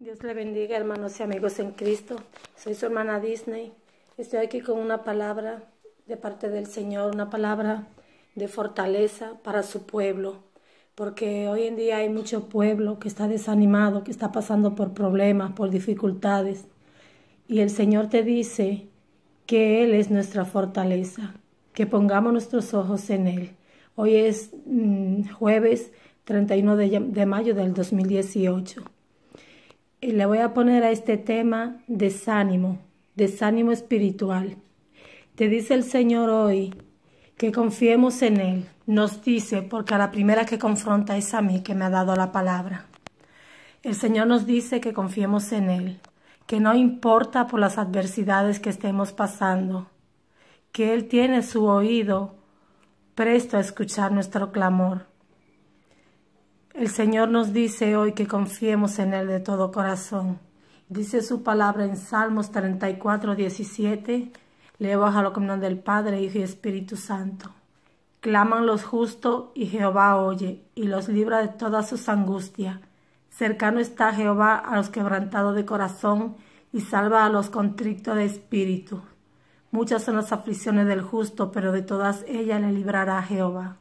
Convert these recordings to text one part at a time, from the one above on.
Dios le bendiga, hermanos y amigos en Cristo. Soy su hermana Disney. Estoy aquí con una palabra de parte del Señor, una palabra de fortaleza para su pueblo. Porque hoy en día hay mucho pueblo que está desanimado, que está pasando por problemas, por dificultades. Y el Señor te dice que Él es nuestra fortaleza, que pongamos nuestros ojos en Él. Hoy es mm, jueves 31 de, de mayo del 2018 y le voy a poner a este tema desánimo, desánimo espiritual. Te dice el Señor hoy que confiemos en Él. Nos dice, porque a la primera que confronta es a mí que me ha dado la palabra. El Señor nos dice que confiemos en Él, que no importa por las adversidades que estemos pasando, que Él tiene su oído presto a escuchar nuestro clamor el Señor nos dice hoy que confiemos en Él de todo corazón. Dice su palabra en Salmos 34, 17. Leo a la comunión del Padre, Hijo y Espíritu Santo. Claman los justos y Jehová oye y los libra de todas sus angustias. Cercano está Jehová a los quebrantados de corazón y salva a los contritos de espíritu. Muchas son las aflicciones del justo, pero de todas ellas le librará Jehová.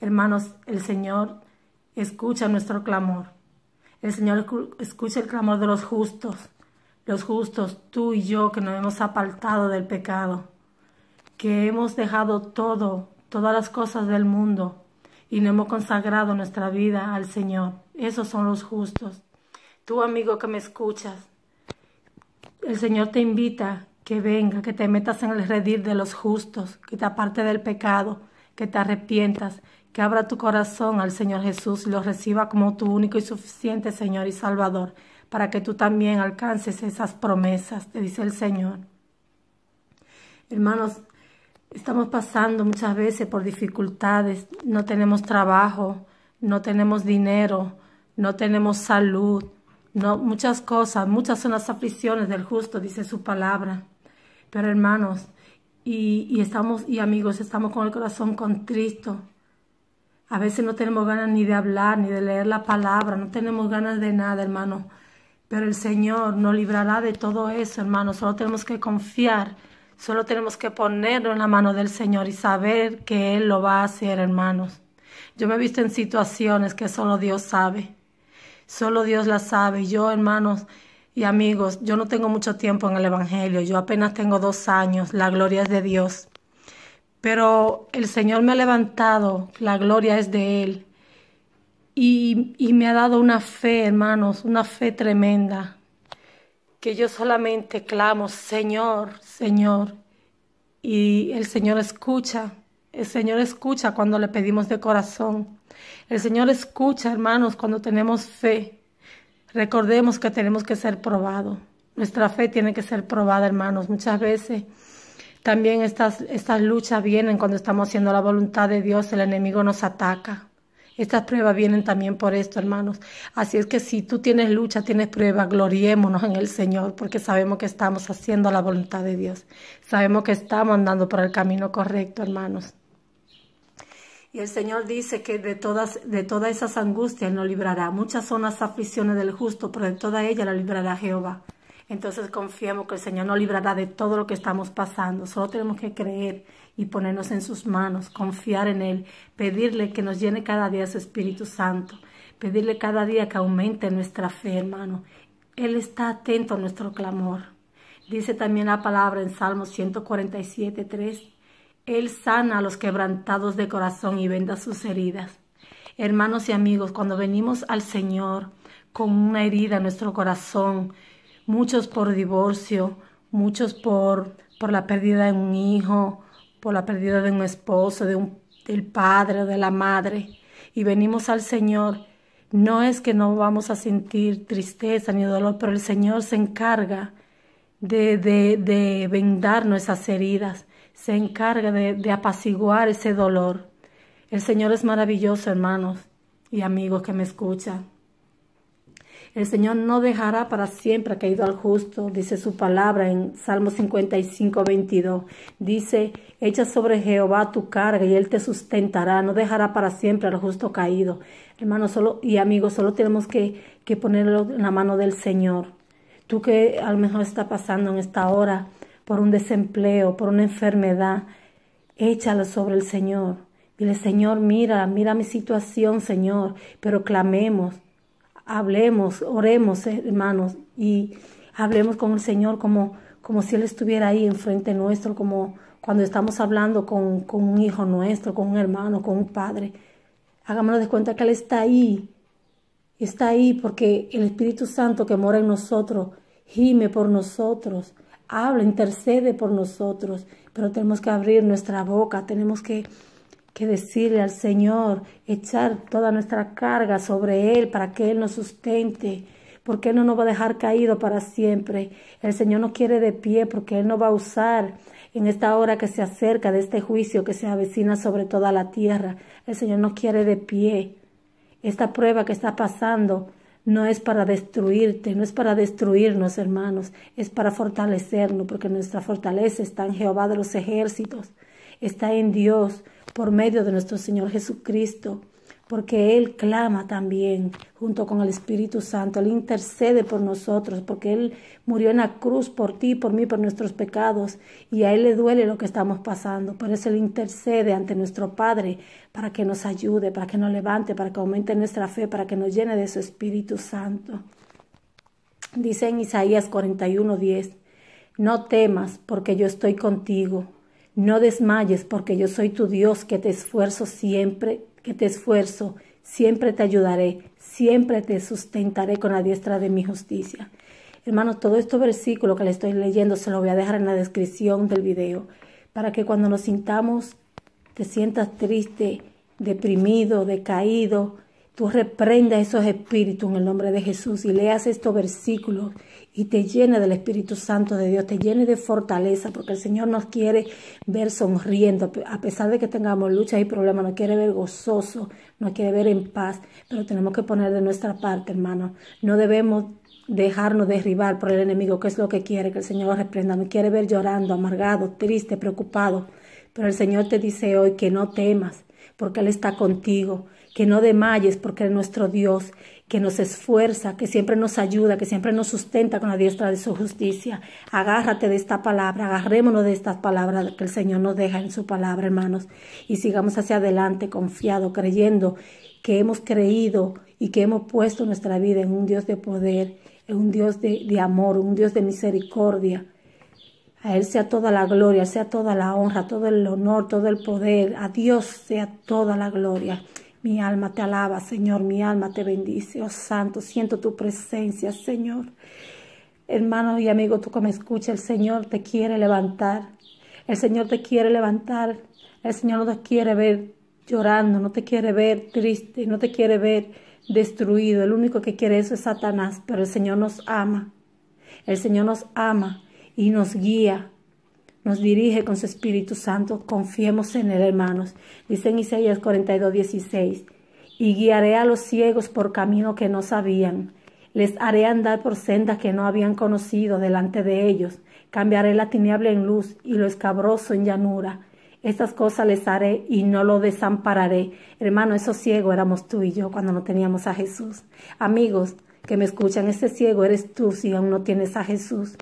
Hermanos, el Señor escucha nuestro clamor. El Señor escucha el clamor de los justos, los justos, tú y yo que nos hemos apartado del pecado, que hemos dejado todo, todas las cosas del mundo y no hemos consagrado nuestra vida al Señor. Esos son los justos. Tú, amigo que me escuchas, el Señor te invita que venga, que te metas en el redil de los justos, que te aparte del pecado, que te arrepientas, que abra tu corazón al Señor Jesús y lo reciba como tu único y suficiente Señor y Salvador, para que tú también alcances esas promesas, te dice el Señor. Hermanos, estamos pasando muchas veces por dificultades, no tenemos trabajo, no tenemos dinero, no tenemos salud, no, muchas cosas, muchas son las aflicciones del justo, dice su palabra. Pero hermanos, y, estamos, y amigos, estamos con el corazón con Cristo. A veces no tenemos ganas ni de hablar, ni de leer la palabra, no tenemos ganas de nada, hermano. Pero el Señor nos librará de todo eso, hermanos. Solo tenemos que confiar, solo tenemos que ponerlo en la mano del Señor y saber que Él lo va a hacer, hermanos. Yo me he visto en situaciones que solo Dios sabe. Solo Dios las sabe. yo, hermanos y amigos, yo no tengo mucho tiempo en el Evangelio. Yo apenas tengo dos años. La gloria es de Dios pero el Señor me ha levantado, la gloria es de Él. Y, me ha dado una fe, hermanos, una fe tremenda, que yo solamente clamo, Señor, Señor. Y el Señor escucha, el Señor escucha cuando le pedimos de corazón. El Señor escucha, hermanos, cuando tenemos fe. Recordemos que tenemos que ser probados, Nuestra fe tiene que ser probada, hermanos. Muchas veces también estas, estas luchas vienen cuando estamos haciendo la voluntad de Dios, el enemigo nos ataca. Estas pruebas vienen también por esto, hermanos. Así es que si tú tienes lucha, tienes prueba, gloriémonos en el Señor, porque sabemos que estamos haciendo la voluntad de Dios. Sabemos que estamos andando por el camino correcto, hermanos. Y el Señor dice que de todas, de todas esas angustias nos librará. Muchas son las aflicciones del justo, pero de toda ella la librará Jehová. Entonces confiamos que el Señor nos librará de todo lo que estamos pasando. Solo tenemos que creer y ponernos en sus manos, confiar en Él, pedirle que nos llene cada día su Espíritu Santo, pedirle cada día que aumente nuestra fe, hermano. Él está atento a nuestro clamor. Dice también la palabra en Salmo 147, 3. Él sana a los quebrantados de corazón y venda sus heridas. Hermanos y amigos, cuando venimos al Señor con una herida en nuestro corazón, muchos por divorcio, muchos por, por la pérdida de un hijo, por la pérdida de un esposo, de un, del padre, o de la madre. Y venimos al Señor. No es que no vamos a sentir tristeza ni dolor, pero el Señor se encarga de, de, de vendar nuestras heridas, se encarga de, de apaciguar ese dolor. El Señor es maravilloso, hermanos y amigos que me escuchan. El Señor no dejará para siempre caído al justo, dice su palabra en Salmo 55, 22. Dice, echa sobre Jehová tu carga y Él te sustentará, no dejará para siempre al justo caído. Hermano, solo, y amigos, solo tenemos que, que ponerlo en la mano del Señor. Tú que a lo mejor está pasando en esta hora por un desempleo, por una enfermedad, échalo sobre el Señor. Dile, Señor, mira, mira mi situación, Señor, pero clamemos hablemos, oremos, eh, hermanos, y hablemos con el Señor como, como si Él estuviera ahí enfrente nuestro, como cuando estamos hablando con, con un hijo nuestro, con un hermano, con un padre. Hagámonos de cuenta que Él está ahí, está ahí porque el Espíritu Santo que mora en nosotros gime por nosotros, habla, intercede por nosotros, pero tenemos que abrir nuestra boca, tenemos que que decirle al Señor, echar toda nuestra carga sobre Él para que Él nos sustente, porque Él no nos va a dejar caído para siempre. El Señor nos quiere de pie porque Él no va a usar en esta hora que se acerca de este juicio que se avecina sobre toda la tierra. El Señor nos quiere de pie. Esta prueba que está pasando no es para destruirte, no es para destruirnos, hermanos, es para fortalecernos, porque nuestra fortaleza está en Jehová de los ejércitos, está en Dios por medio de nuestro Señor Jesucristo, porque Él clama también junto con el Espíritu Santo, Él intercede por nosotros, porque Él murió en la cruz por ti, por mí, por nuestros pecados, y a Él le duele lo que estamos pasando, por eso Él intercede ante nuestro Padre para que nos ayude, para que nos levante, para que aumente nuestra fe, para que nos llene de su Espíritu Santo. Dice en Isaías 41:10, no temas porque yo estoy contigo no desmayes, porque yo soy tu Dios que te esfuerzo siempre, que te esfuerzo, siempre te ayudaré, siempre te sustentaré con la diestra de mi justicia. Hermanos, todo este versículo que le estoy leyendo se lo voy a dejar en la descripción del video, para que cuando nos sintamos, te sientas triste, deprimido, decaído, tú reprendas esos espíritus en el nombre de Jesús y leas estos versículos y te llene del Espíritu Santo de Dios, te llene de fortaleza, porque el Señor nos quiere ver sonriendo, a pesar de que tengamos luchas y problemas, nos quiere ver gozoso, nos quiere ver en paz, pero tenemos que poner de nuestra parte, hermano. No debemos dejarnos derribar por el enemigo, que es lo que quiere que el Señor reprenda. Nos quiere ver llorando, amargado, triste, preocupado. Pero el Señor te dice hoy que no temas, porque Él está contigo, que no demayes, porque es nuestro Dios, que nos esfuerza, que siempre nos ayuda, que siempre nos sustenta con la diestra de su justicia. Agárrate de esta palabra, agarrémonos de estas palabras que el Señor nos deja en su palabra, hermanos, y sigamos hacia adelante confiado, creyendo que hemos creído y que hemos puesto nuestra vida en un Dios de poder, en un Dios de amor, un Dios de misericordia a Él sea toda la gloria, sea toda la honra, todo el honor, todo el poder. A Dios sea toda la gloria. Mi alma te alaba, Señor, mi alma te bendice. Oh Santo, siento tu presencia, Señor. Hermano y amigo, tú que me escuchas, el Señor te quiere levantar. El Señor te quiere levantar. El Señor no te quiere ver llorando, no te quiere ver triste, no te quiere ver destruido. El único que quiere eso es Satanás, pero el Señor nos ama. El Señor nos ama y nos guía, nos dirige con su Espíritu Santo. Confiemos en Él, hermanos. Dice en Isaías 42, 16, y guiaré a los ciegos por camino que no sabían. Les haré andar por sendas que no habían conocido delante de ellos. Cambiaré la tiniebla en luz y lo escabroso en llanura. Estas cosas les haré y no lo desampararé. Hermano, esos ciegos éramos tú y yo cuando no teníamos a Jesús. Amigos que me escuchan, ese ciego eres tú si aún no tienes a Jesús.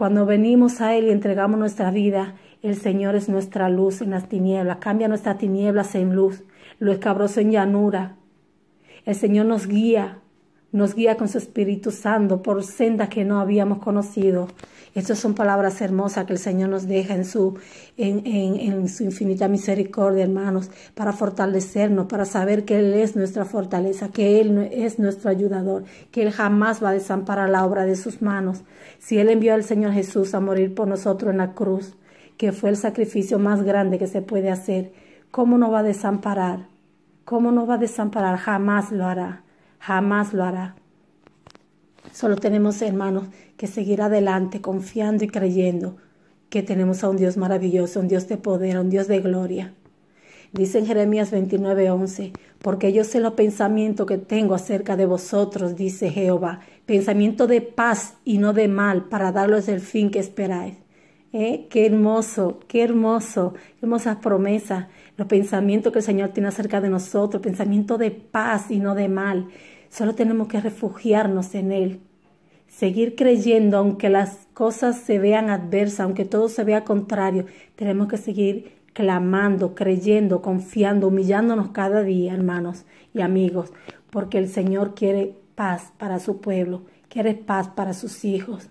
Cuando venimos a Él y entregamos nuestra vida, el Señor es nuestra luz en las tinieblas, cambia nuestras tinieblas en luz, lo escabroso en llanura. El Señor nos guía nos guía con su Espíritu Santo por sendas que no habíamos conocido. Estas son palabras hermosas que el Señor nos deja en su, en, su infinita misericordia, hermanos, para fortalecernos, para saber que Él es nuestra fortaleza, que Él es nuestro ayudador, que Él jamás va a desamparar la obra de sus manos. Si Él envió al Señor Jesús a morir por nosotros en la cruz, que fue el sacrificio más grande que se puede hacer, ¿cómo no va a desamparar? ¿Cómo no va a desamparar? Jamás lo hará jamás lo hará. Solo tenemos, hermanos, que seguir adelante confiando y creyendo que tenemos a un Dios maravilloso, un Dios de poder, un Dios de gloria. Dice en Jeremías 29:11, porque yo sé los pensamientos que tengo acerca de vosotros, dice Jehová, pensamiento de paz y no de mal, para darles el fin que esperáis. ¿Eh? Qué hermoso, qué hermoso, qué hermosas promesas, los pensamientos que el Señor tiene acerca de nosotros, pensamiento de paz y no de mal. Solo tenemos que refugiarnos en Él, seguir creyendo, aunque las cosas se vean adversas, aunque todo se vea contrario, tenemos que seguir clamando, creyendo, confiando, humillándonos cada día, hermanos y amigos, porque el Señor quiere paz para su pueblo, quiere paz para sus hijos.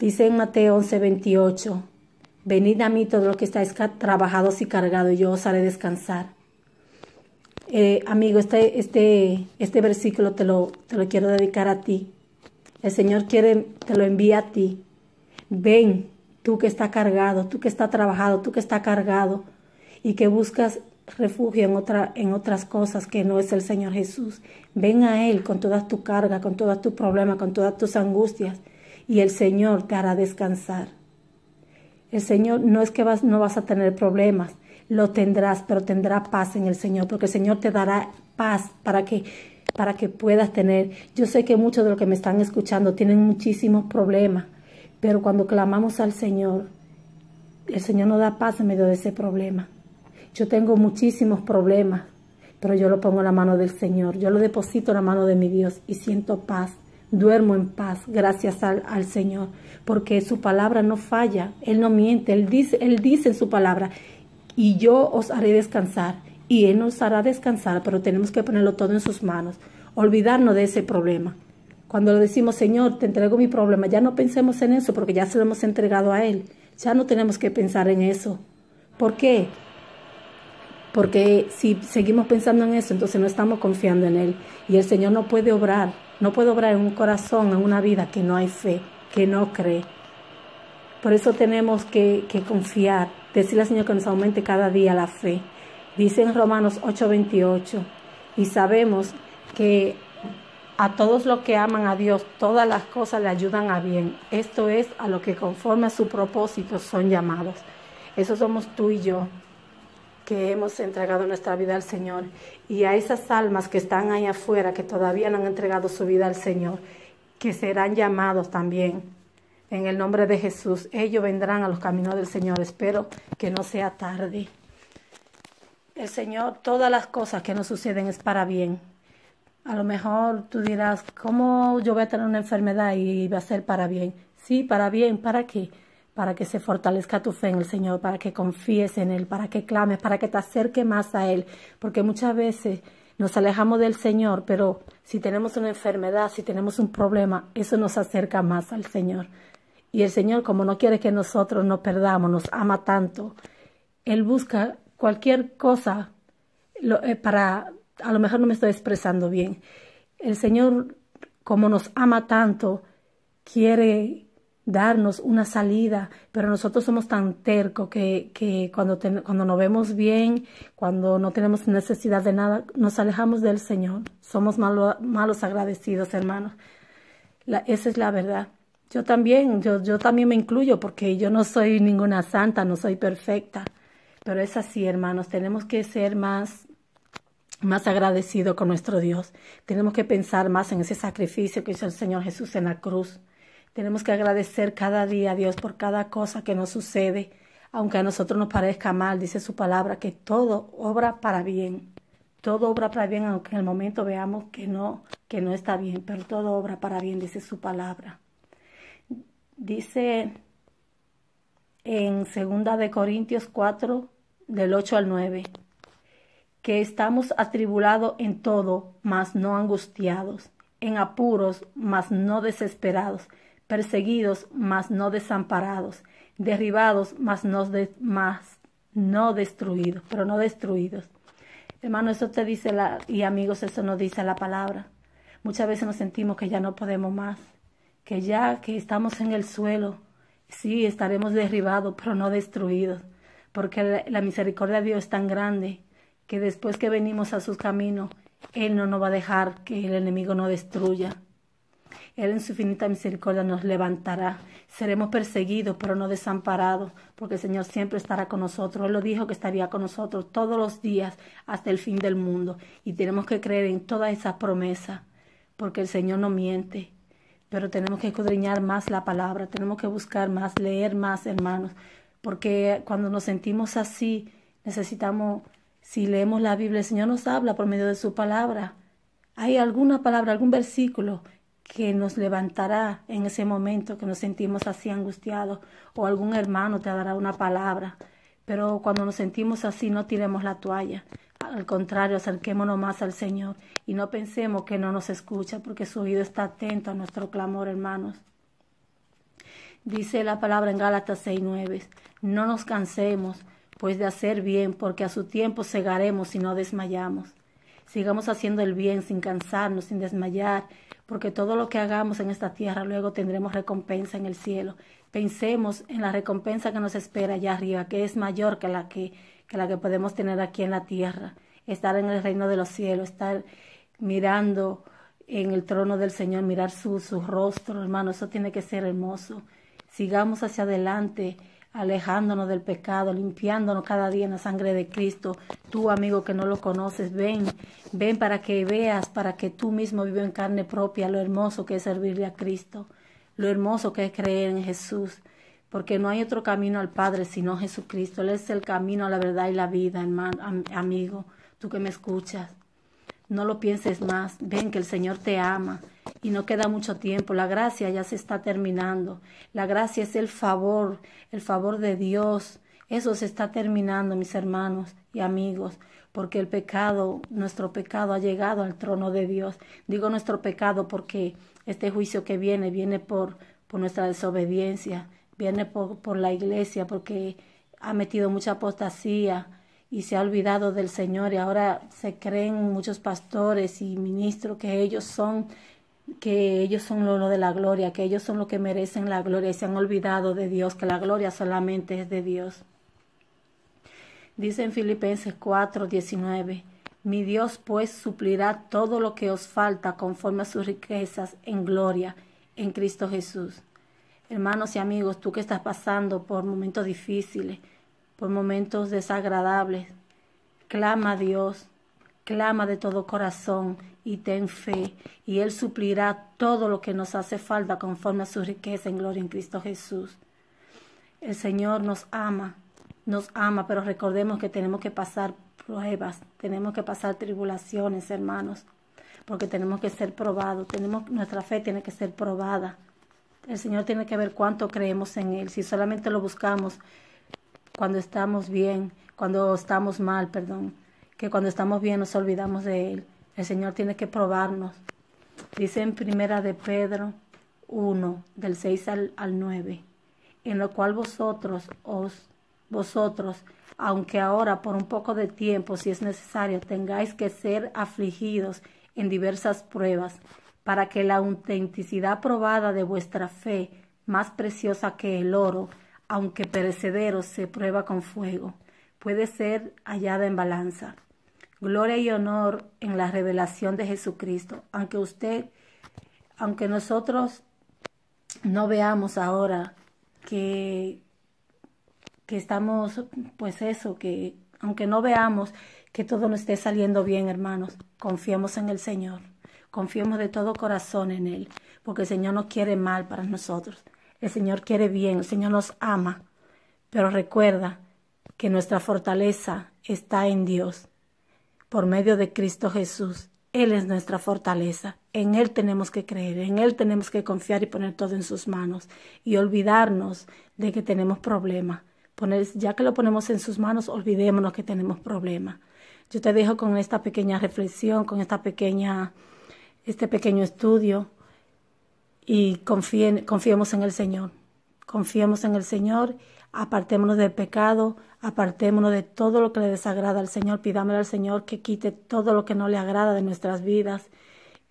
Dice en Mateo 11, 28, Venid a mí todo lo que estáis trabajados y cargados, yo os haré descansar. Eh, amigo, este, este, este versículo te lo, te lo quiero dedicar a ti. El Señor quiere, te lo envía a ti. Ven, tú que está cargado, tú que está trabajado, tú que está cargado y que buscas refugio en, otra, en otras cosas que no es el Señor Jesús. Ven a Él con toda tu carga, con todos tus problemas, con todas tus angustias y el Señor te hará descansar. El Señor no es que vas, no vas a tener problemas, lo tendrás, pero tendrá paz en el Señor, porque el Señor te dará paz para que para que puedas tener. Yo sé que muchos de los que me están escuchando tienen muchísimos problemas, pero cuando clamamos al Señor, el Señor nos da paz en medio de ese problema. Yo tengo muchísimos problemas, pero yo lo pongo en la mano del Señor. Yo lo deposito en la mano de mi Dios y siento paz duermo en paz gracias al, Señor, porque su palabra no falla, Él no miente, él dice, él dice en su palabra, y yo os haré descansar, y Él nos hará descansar, pero tenemos que ponerlo todo en sus manos, olvidarnos de ese problema. Cuando le decimos, Señor, te entrego mi problema, ya no pensemos en eso porque ya se lo hemos entregado a Él. Ya no tenemos que pensar en eso. ¿Por qué? Porque si seguimos pensando en eso, entonces no estamos confiando en Él. Y el Señor no puede obrar, no puede obrar en un corazón, en una vida que no hay fe, que no cree. Por eso tenemos que, que confiar, decirle al Señor que nos aumente cada día la fe. Dice en Romanos 8:28, y sabemos que a todos los que aman a Dios, todas las cosas le ayudan a bien. Esto es a lo que conforme a su propósito son llamados. Eso somos tú y yo que hemos entregado nuestra vida al Señor y a esas almas que están ahí afuera, que todavía no han entregado su vida al Señor, que serán llamados también en el nombre de Jesús. Ellos vendrán a los caminos del Señor. Espero que no sea tarde. El Señor, todas las cosas que nos suceden es para bien. A lo mejor tú dirás, ¿cómo yo voy a tener una enfermedad y va a ser para bien? Sí, para bien, ¿para qué? para que se fortalezca tu fe en el Señor, para que confíes en Él, para que clames, para que te acerque más a Él, porque muchas veces nos alejamos del Señor, pero si tenemos una enfermedad, si tenemos un problema, eso nos acerca más al Señor. Y el Señor, como no quiere que nosotros nos perdamos, nos ama tanto, Él busca cualquier cosa eh, para, a lo mejor no me estoy expresando bien, el Señor, como nos ama tanto, quiere darnos una salida, pero nosotros somos tan tercos que, que cuando, cuando nos vemos bien, cuando no tenemos necesidad de nada, nos alejamos del Señor. Somos malos malos agradecidos, hermanos. La, esa es la verdad. Yo también, yo, yo también me incluyo porque yo no soy ninguna santa, no soy perfecta. Pero es así, hermanos, tenemos que ser más, más agradecidos con nuestro Dios. Tenemos que pensar más en ese sacrificio que hizo el Señor Jesús en la cruz tenemos que agradecer cada día a Dios por cada cosa que nos sucede, aunque a nosotros nos parezca mal, dice su palabra, que todo obra para bien. Todo obra para bien, aunque en el momento veamos que no, que no está bien, pero todo obra para bien, dice su palabra. Dice en 2 de Corintios 4, del 8 al 9, que estamos atribulados en todo, mas no angustiados, en apuros, mas no desesperados, perseguidos, mas no desamparados, derribados, mas no, de, no destruidos, pero no destruidos. Hermano, eso te dice la, y amigos, eso nos dice la palabra. Muchas veces nos sentimos que ya no podemos más, que ya que estamos en el suelo, sí, estaremos derribados, pero no destruidos, porque la, misericordia de Dios es tan grande que después que venimos a sus caminos, Él no nos va a dejar que el enemigo nos destruya. Él en su infinita misericordia nos levantará. Seremos perseguidos, pero no desamparados, porque el Señor siempre estará con nosotros. Él lo dijo que estaría con nosotros todos los días hasta el fin del mundo. Y tenemos que creer en todas esas promesas, porque el Señor no miente. Pero tenemos que escudriñar más la palabra, tenemos que buscar más, leer más, hermanos, porque cuando nos sentimos así, necesitamos, si leemos la Biblia, el Señor nos habla por medio de su palabra. Hay alguna palabra, algún versículo que nos levantará en ese momento que nos sentimos así angustiados o algún hermano te dará una palabra. Pero cuando nos sentimos así no tiremos la toalla. Al contrario, acerquémonos más al Señor y no pensemos que no nos escucha porque su oído está atento a nuestro clamor, hermanos. Dice la palabra en Gálatas 6:9, no nos cansemos pues de hacer bien porque a su tiempo segaremos y no desmayamos. Sigamos haciendo el bien sin cansarnos, sin desmayar, porque todo lo que hagamos en esta tierra luego tendremos recompensa en el cielo. Pensemos en la recompensa que nos espera allá arriba, que es mayor que la que, que, la que podemos tener aquí en la tierra. Estar en el reino de los cielos, estar mirando en el trono del Señor, mirar su, su rostro, hermano, eso tiene que ser hermoso. Sigamos hacia adelante alejándonos del pecado, limpiándonos cada día en la sangre de Cristo. Tú, amigo que no lo conoces, ven, ven para que veas, para que tú mismo vives en carne propia lo hermoso que es servirle a Cristo, lo hermoso que es creer en Jesús, porque no hay otro camino al Padre sino Jesucristo. Él es el camino a la verdad y la vida, hermano, amigo, tú que me escuchas. No lo pienses más, ven que el Señor te ama y no queda mucho tiempo, la gracia ya se está terminando, la gracia es el favor, el favor de Dios, eso se está terminando, mis hermanos y amigos, porque el pecado, nuestro pecado ha llegado al trono de Dios. Digo nuestro pecado porque este juicio que viene viene por, por nuestra desobediencia, viene por la iglesia, porque ha metido mucha apostasía, y se ha olvidado del Señor y ahora se creen muchos pastores y ministros que ellos son que ellos son lo de la gloria, que ellos son lo que merecen la gloria y se han olvidado de Dios, que la gloria solamente es de Dios. Dice en Filipenses 4, 19, mi Dios pues suplirá todo lo que os falta conforme a sus riquezas en gloria en Cristo Jesús. Hermanos y amigos, tú que estás pasando por momentos difíciles, por momentos desagradables. Clama a Dios, clama de todo corazón y ten fe, y Él suplirá todo lo que nos hace falta conforme a su riqueza en gloria en Cristo Jesús. El Señor nos ama, nos ama, pero recordemos que tenemos que pasar pruebas, tenemos que pasar tribulaciones, hermanos, porque tenemos que ser probados, tenemos, nuestra fe tiene que ser probada. El Señor tiene que ver cuánto creemos en Él, si solamente lo buscamos cuando estamos bien, cuando estamos mal, perdón, que cuando estamos bien nos olvidamos de Él. El Señor tiene que probarnos. Dice en primera de Pedro 1, del 6 al, 9, en lo cual vosotros os vosotros, aunque ahora por un poco de tiempo, si es necesario, tengáis que ser afligidos en diversas pruebas, para que la autenticidad probada de vuestra fe, más preciosa que el oro, aunque perecedero, se prueba con fuego, puede ser hallada en balanza. Gloria y honor en la revelación de Jesucristo, aunque usted, aunque nosotros no veamos ahora que, que estamos, pues eso, que aunque no veamos que todo no esté saliendo bien, hermanos, confiemos en el Señor, confiemos de todo corazón en Él, porque el Señor no quiere mal para nosotros. El Señor quiere bien, el Señor nos ama, pero recuerda que nuestra fortaleza está en Dios, por medio de Cristo Jesús. Él es nuestra fortaleza, en Él tenemos que creer, en Él tenemos que confiar y poner todo en sus manos y olvidarnos de que tenemos problemas. ya que lo ponemos en sus manos, olvidémonos que tenemos problemas. Yo te dejo con esta pequeña reflexión, con esta pequeña, este pequeño estudio y confiemos en el Señor. Confiemos en el Señor, apartémonos del pecado, apartémonos de todo lo que le desagrada al Señor, pidámosle al Señor que quite todo lo que no le agrada de nuestras vidas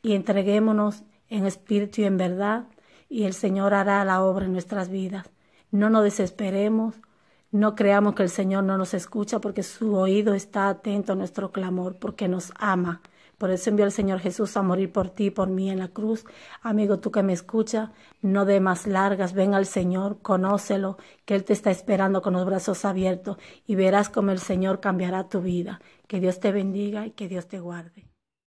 y entreguémonos en espíritu y en verdad y el Señor hará la obra en nuestras vidas. No nos desesperemos, no creamos que el Señor no nos escucha porque su oído está atento a nuestro clamor, porque nos ama. Por eso envió el Señor Jesús a morir por ti por mí en la cruz. Amigo, tú que me escuchas, no de más largas, ven al Señor, conócelo, que Él te está esperando con los brazos abiertos y verás cómo el Señor cambiará tu vida. Que Dios te bendiga y que Dios te guarde.